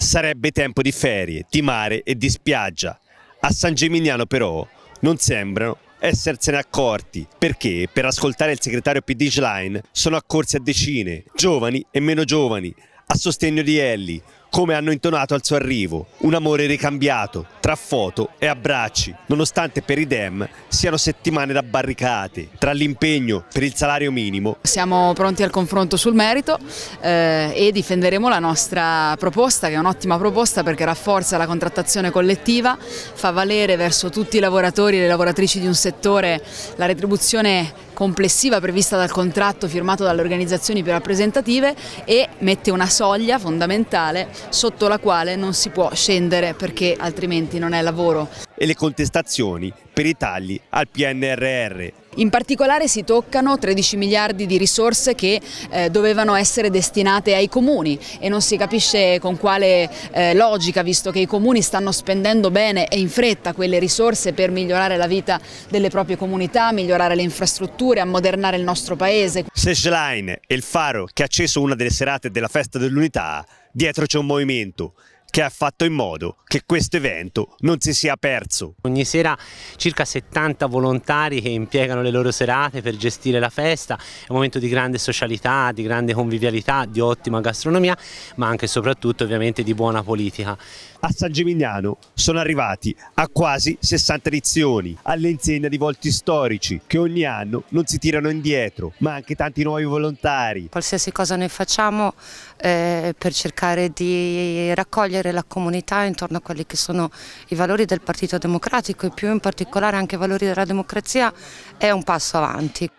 sarebbe tempo di ferie, di mare e di spiaggia. A San Geminiano però non sembrano essersene accorti, perché per ascoltare il segretario PD Schlein sono accorsi a decine, giovani e meno giovani, a sostegno di Ellie, come hanno intonato al suo arrivo, un amore ricambiato, tra foto e abbracci, nonostante per i Dem siano settimane da barricate, tra l'impegno per il salario minimo. Siamo pronti al confronto sul merito eh, e difenderemo la nostra proposta, che è un'ottima proposta perché rafforza la contrattazione collettiva, fa valere verso tutti i lavoratori e le lavoratrici di un settore la retribuzione complessiva prevista dal contratto firmato dalle organizzazioni più rappresentative e mette una soglia fondamentale sotto la quale non si può scendere perché altrimenti non è lavoro. E le contestazioni per i tagli al PNRR. In particolare si toccano 13 miliardi di risorse che eh, dovevano essere destinate ai comuni e non si capisce con quale eh, logica, visto che i comuni stanno spendendo bene e in fretta quelle risorse per migliorare la vita delle proprie comunità, migliorare le infrastrutture, ammodernare il nostro paese. Sechline è il faro che ha acceso una delle serate della festa dell'unità. Dietro c'è un movimento che ha fatto in modo che questo evento non si sia perso. Ogni sera circa 70 volontari che impiegano le loro serate per gestire la festa, è un momento di grande socialità, di grande convivialità, di ottima gastronomia, ma anche e soprattutto ovviamente di buona politica. A San Gimignano sono arrivati a quasi 60 edizioni, all'insegna di volti storici che ogni anno non si tirano indietro, ma anche tanti nuovi volontari. Qualsiasi cosa noi facciamo eh, per cercare di raccogliere cogliere la comunità intorno a quelli che sono i valori del Partito Democratico e più in particolare anche i valori della democrazia è un passo avanti.